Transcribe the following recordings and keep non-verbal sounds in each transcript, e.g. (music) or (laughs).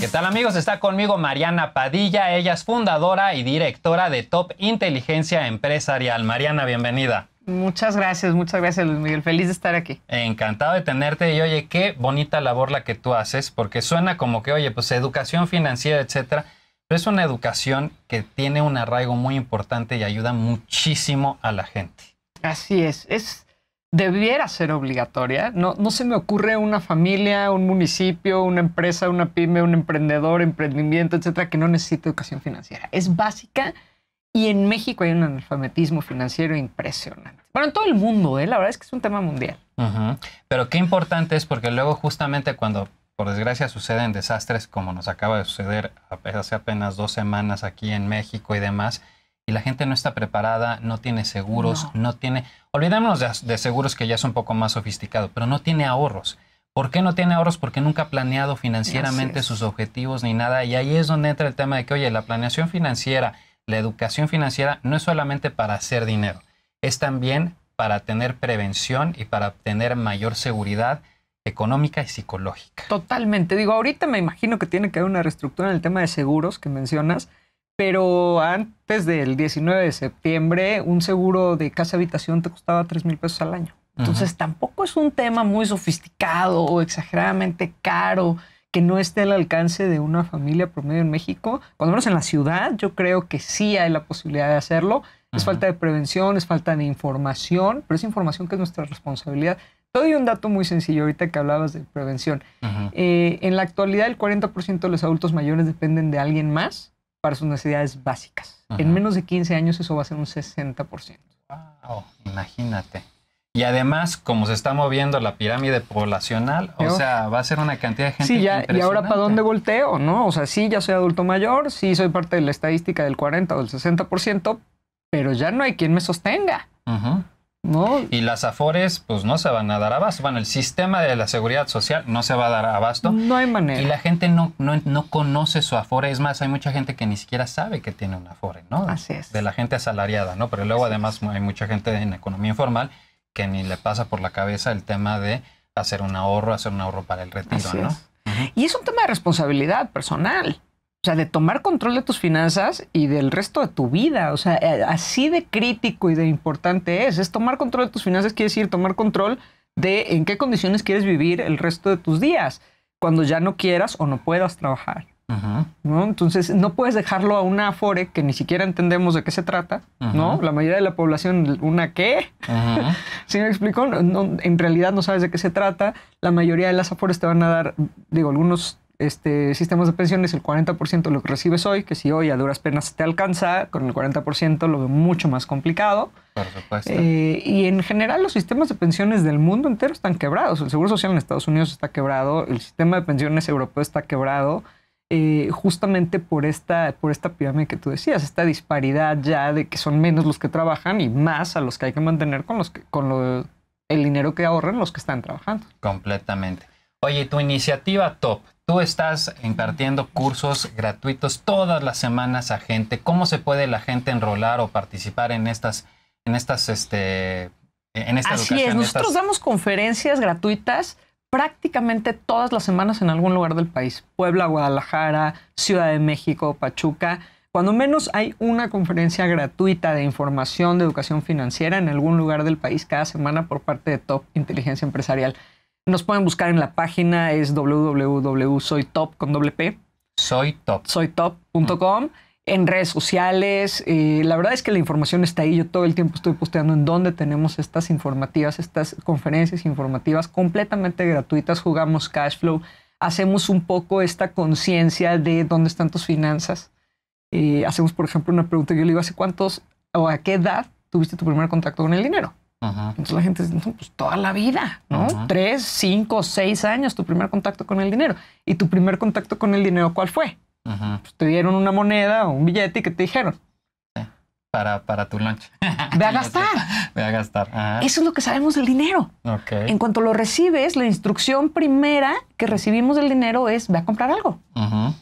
¿Qué tal amigos? Está conmigo Mariana Padilla, ella es fundadora y directora de Top Inteligencia Empresarial. Mariana, bienvenida. Muchas gracias, muchas gracias Luis Miguel, feliz de estar aquí. Encantado de tenerte y oye, qué bonita labor la que tú haces, porque suena como que, oye, pues educación financiera, etcétera, pero es una educación que tiene un arraigo muy importante y ayuda muchísimo a la gente. Así es, es debiera ser obligatoria. No, no se me ocurre una familia, un municipio, una empresa, una pyme, un emprendedor, emprendimiento, etcétera, que no necesite educación financiera. Es básica y en México hay un analfabetismo financiero impresionante. Bueno, en todo el mundo, ¿eh? la verdad es que es un tema mundial. Pero qué importante es porque luego justamente cuando, por desgracia, suceden desastres como nos acaba de suceder hace apenas dos semanas aquí en México y demás, y la gente no está preparada, no tiene seguros, no, tiene... Olvidémonos de, de, seguros que ya es un poco más sofisticado, pero no tiene ahorros. ¿Por qué no tiene ahorros? Porque nunca ha planeado financieramente sus objetivos ni nada. Y ahí es donde entra el tema de que, oye, la planeación financiera, la educación financiera no es solamente para hacer dinero, es también para tener prevención y para tener mayor seguridad económica y psicológica. Totalmente. Digo, ahorita me imagino que tiene que haber una reestructura en el tema de seguros que mencionas, pero antes del 19 de septiembre un seguro de casa habitación te costaba 3 mil pesos al año. Entonces tampoco es un tema muy sofisticado o exageradamente caro que no esté al alcance de una familia promedio en México. Cuando menos en la ciudad, yo creo que sí hay la posibilidad de hacerlo. Es falta de prevención, es falta de información, pero es información que es nuestra responsabilidad. Te doy un dato muy sencillo ahorita que hablabas de prevención. Eh, en la actualidad el 40% de los adultos mayores dependen de alguien más para sus necesidades básicas. En menos de 15 años eso va a ser un 60%. Wow, imagínate. Y además, como se está moviendo la pirámide poblacional, o sea, va a ser una cantidad de gente. Sí, ya, y ahora para dónde volteo, ¿no? O sea, sí, ya soy adulto mayor, sí soy parte de la estadística del 40 o del 60%, pero ya no hay quien me sostenga. Ajá. Y las Afores, pues no se van a dar abasto. Bueno, el sistema de la seguridad social no se va a dar abasto. No hay manera. Y la gente no, no, conoce su Afore. Es más, hay mucha gente que ni siquiera sabe que tiene un Afore, ¿no? Así es. De la gente asalariada, ¿no? Pero luego, además, hay mucha gente en economía informal que ni le pasa por la cabeza el tema de hacer un ahorro, hacer un ahorro para el retiro, ¿no? Y es un tema de responsabilidad personal. O sea, de tomar control de tus finanzas y del resto de tu vida. O sea, eh, así de crítico y de importante es. Es tomar control de tus finanzas, quiere decir tomar control de en qué condiciones quieres vivir el resto de tus días, cuando ya no quieras o no puedas trabajar. Entonces, no puedes dejarlo a una Afore que ni siquiera entendemos de qué se trata, ¿no? La mayoría de la población, ¿una qué? si (laughs) ¿Sí me explico? en realidad no sabes de qué se trata. La mayoría de las Afores te van a dar, digo, algunos este, sistemas de pensiones, el 40% de lo que recibes hoy, que si hoy a duras penas te alcanza, con el 40% lo veo mucho más complicado. Eh, y en general los sistemas de pensiones del mundo entero están quebrados. El Seguro Social en Estados Unidos está quebrado, el sistema de pensiones europeo está quebrado, eh, justamente por esta, por esta pirámide que tú decías, esta disparidad ya de que son menos los que trabajan y más a los que hay que mantener con, los con el dinero que ahorran los que están trabajando. Completamente. Oye, tu iniciativa top, Tú estás impartiendo cursos gratuitos todas las semanas a gente. ¿Cómo se puede la gente enrolar o participar en estas, en estas, este, en esta Así es, nosotros damos conferencias gratuitas prácticamente todas las semanas en algún lugar del país. Puebla, Guadalajara, Ciudad de México, Pachuca. Cuando menos hay una conferencia gratuita de información de educación financiera en algún lugar del país cada semana por parte de Top Inteligencia Empresarial. Nos pueden buscar en la página, es www.soytop.com con mm. En redes sociales, eh, la verdad es que la información está ahí. Yo todo el tiempo estoy posteando en dónde tenemos estas informativas, estas conferencias informativas completamente gratuitas. Jugamos cash flow, hacemos un poco esta conciencia de dónde están tus finanzas. Eh, hacemos, por ejemplo, una pregunta yo le digo: ¿hace cuántos o a qué edad tuviste tu primer contacto con el dinero? Entonces la gente pues toda la vida, ¿no? Tres, cinco, seis años, tu primer contacto con el dinero. ¿Y tu primer contacto con el dinero cuál fue? Pues te dieron una moneda o un billete y que te dijeron. para, tu lunch. Ve a (laughs) gastar. Ve a gastar. Eso es lo que sabemos del dinero. Okay. En cuanto lo recibes, la instrucción primera que recibimos del dinero es ve a comprar algo. Ajá.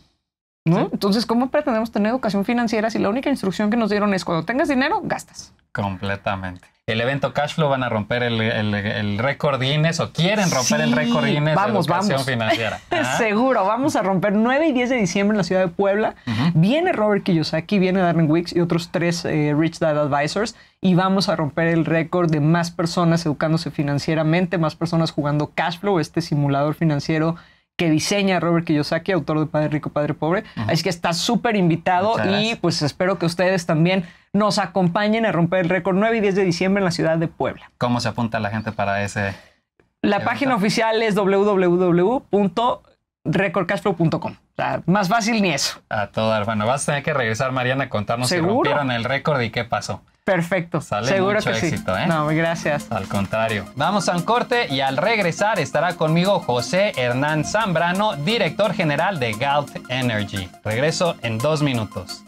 ¿no? Entonces, ¿cómo pretendemos tener educación financiera si la única instrucción que nos dieron es cuando tengas dinero, gastas? Completamente. El evento Cashflow van a romper el, el, el récord Guinness o quieren romper el récord Guinness de educación financiera. (laughs) Ah. Seguro, vamos a romper 9 y 10 de diciembre en la ciudad de Puebla. Viene Robert Kiyosaki, viene Darren Wicks y otros tres eh, Rich Dad Advisors y vamos a romper el récord de más personas educándose financieramente, más personas jugando Cashflow, este simulador financiero que diseña Robert Kiyosaki, autor de Padre Rico, Padre Pobre. Es Así que está súper invitado y pues espero que ustedes también nos acompañen a romper el récord 9 y 10 de diciembre en la ciudad de Puebla. ¿Cómo se apunta la gente para ese? La página oficial es www.recordcashflow.com más fácil ni eso. A todo, bueno, vas a tener que regresar, Mariana, a contarnos si rompieron el récord y qué pasó. Perfecto. Sale Seguro mucho que éxito, sí. ¿eh? No, gracias. Al contrario. Vamos a un corte y al regresar estará conmigo José Hernán Zambrano, director general de Galt Energy. Regreso en dos minutos.